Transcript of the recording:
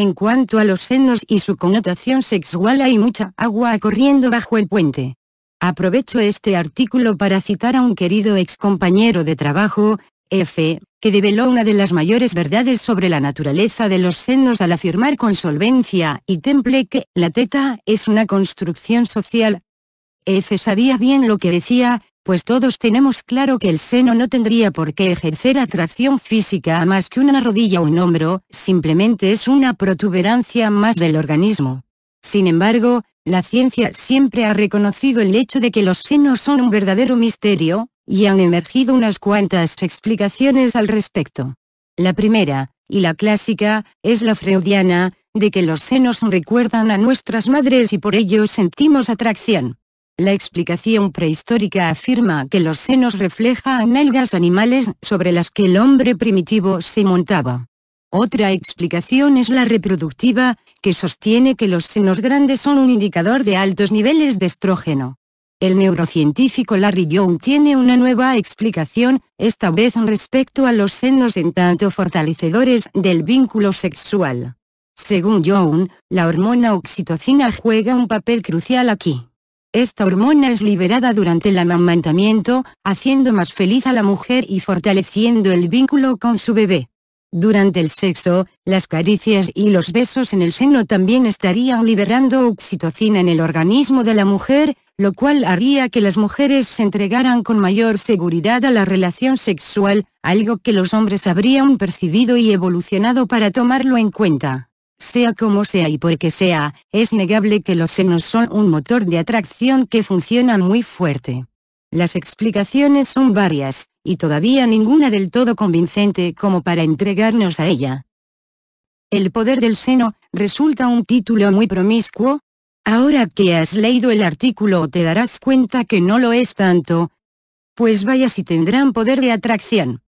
En cuanto a los senos y su connotación sexual hay mucha agua corriendo bajo el puente. Aprovecho este artículo para citar a un querido excompañero de trabajo, F., que develó una de las mayores verdades sobre la naturaleza de los senos al afirmar con solvencia y temple que la teta es una construcción social. F sabía bien lo que decía, pues todos tenemos claro que el seno no tendría por qué ejercer atracción física a más que una rodilla o un hombro, simplemente es una protuberancia más del organismo. Sin embargo, la ciencia siempre ha reconocido el hecho de que los senos son un verdadero misterio, y han emergido unas cuantas explicaciones al respecto. La primera, y la clásica, es la freudiana, de que los senos recuerdan a nuestras madres y por ello sentimos atracción. La explicación prehistórica afirma que los senos reflejan algas animales sobre las que el hombre primitivo se montaba. Otra explicación es la reproductiva, que sostiene que los senos grandes son un indicador de altos niveles de estrógeno. El neurocientífico Larry Young tiene una nueva explicación, esta vez respecto a los senos en tanto fortalecedores del vínculo sexual. Según Young, la hormona oxitocina juega un papel crucial aquí. Esta hormona es liberada durante el amamantamiento, haciendo más feliz a la mujer y fortaleciendo el vínculo con su bebé. Durante el sexo, las caricias y los besos en el seno también estarían liberando oxitocina en el organismo de la mujer, lo cual haría que las mujeres se entregaran con mayor seguridad a la relación sexual, algo que los hombres habrían percibido y evolucionado para tomarlo en cuenta. Sea como sea y porque sea, es negable que los senos son un motor de atracción que funciona muy fuerte. Las explicaciones son varias, y todavía ninguna del todo convincente como para entregarnos a ella. El poder del seno, resulta un título muy promiscuo. Ahora que has leído el artículo te darás cuenta que no lo es tanto. Pues vaya si tendrán poder de atracción.